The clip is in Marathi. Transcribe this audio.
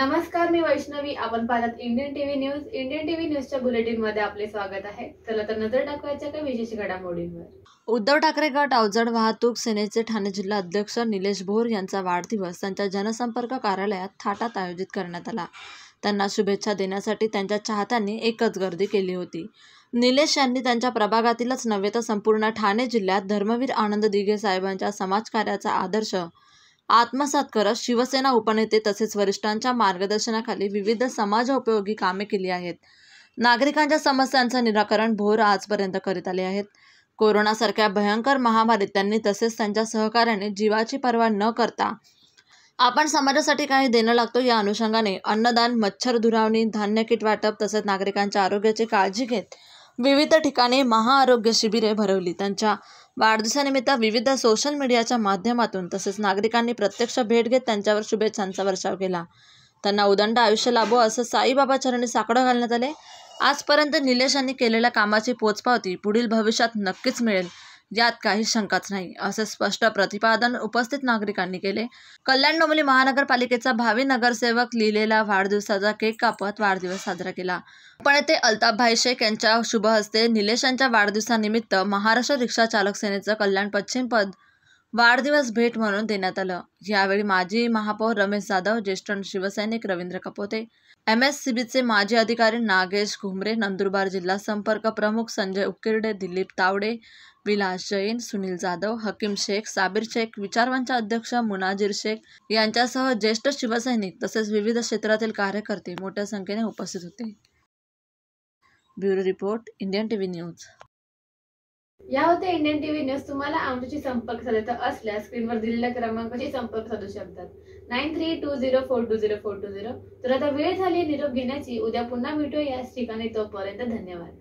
नमस्कार मी वैष्णवी आपण पाहतात Indian TV news Indian TV न्यूजच्या बुलेटिन मध्ये आपले स्वागत आहे चला तर नजर टाकवायच्या काही विशेष घडामोडींवर उद्धव ठाकरे गट अवजड वाहतूक सेनेचे ठाणे जिल्हा अध्यक्ष निलेश भोर यांचा वाढदिवस त्यांच्या जनसंपर्क कार्यालयात थाटात आयोजित करण्यात आला त्यांना शुभेच्छा देण्यासाठी त्यांच्या चाहत्यांनी एकच गर्दी केली होती निलेश यांनी त्यांच्या प्रभागातीलच नव्हे तर संपूर्ण ठाणे जिल्ह्यात धर्मवीर आनंद दिघे साहेबांच्या समाजकार्याचा आदर्श आत्मसात करत शिवसेना उपनेते तसेच वरिष्ठांच्या मार्गदर्शनाखाली विविध समाजोपयोगी कामे केली आहेत नागरिकांच्या समस्यांचं निराकरण भोर आजपर्यंत करीत आले आहेत कोरोनासारख्या भयंकर महामारीत त्यांनी तसेच त्यांच्या सहकार्याने जीवाची पर्वा न करता आपण समाजासाठी काही देणं लागतो या अनुषंगाने अन्नदान मच्छर धुरावणी धान्य किट वाटप तसेच नागरिकांच्या आरोग्याची काळजी घेत विविध ठिकाणी महाआरोग्य शिबिरे भरवली त्यांच्या वाढदिवसानिमित्त विविध सोशल मीडियाच्या माध्यमातून तसेच नागरिकांनी प्रत्यक्ष भेट घेत त्यांच्यावर शुभेच्छांचा वर्षाव केला त्यांना उदंड आयुष्य लाभो असं साईबाबा चरणी साकडं घालण्यात आले आजपर्यंत निलेश यांनी केलेल्या कामाची पोचपावती पुढील भविष्यात नक्कीच मिळेल यात काही शंकाच नाही असे स्पष्ट प्रतिपादन उपस्थित नागरिकांनी केले कल्याण डोंबिवली महानगरपालिकेचा भावी नगरसेवक लिहिलेला वाढदिवसाचा केक कापत वाढदिवस साजरा केला पण येथे अल्ताफभाई शेख यांच्या शुभहस्ते निलेश यांच्या वाढदिवसानिमित्त महाराष्ट्र रिक्षा चालक सेनेचं कल्याण पश्चिम पद वाढदिवस भेट म्हणून देण्यात आलं यावेळी माजी महापौर रमेश जाधव ज्येष्ठ शिवसैनिक Ravindra Kapote M S C बीचे माजी अधिकारी नागेश घुमरे नंदुरबार जिल्हा संपर्क प्रमुख संजय उकिर्डे दिलीप तावडे विलास जैन सुनील जाधव हकीम शेख साबीर शेख विचारवांच्या अध्यक्ष मुनाजीर शेख यांच्यासह ज्येष्ठ शिवसैनिक तसेच विविध क्षेत्रातील कार्यकर्ते मोठ्या संख्येने उपस्थित होते bureau report Indian TV news या होते इंडियन टीव्ही न्यूज तुम्हाला आमच्याशी संपर्क साधायचा असल्यास स्क्रीनवर दिलेल्या क्रमांकाशी संपर्क साधू शकतात nine three two zero four two zero four two zero तर आता वेळ झाली निरोप घेण्याची उद्या पुन्हा याच ठिकाणी तोपर्यंत धन्यवाद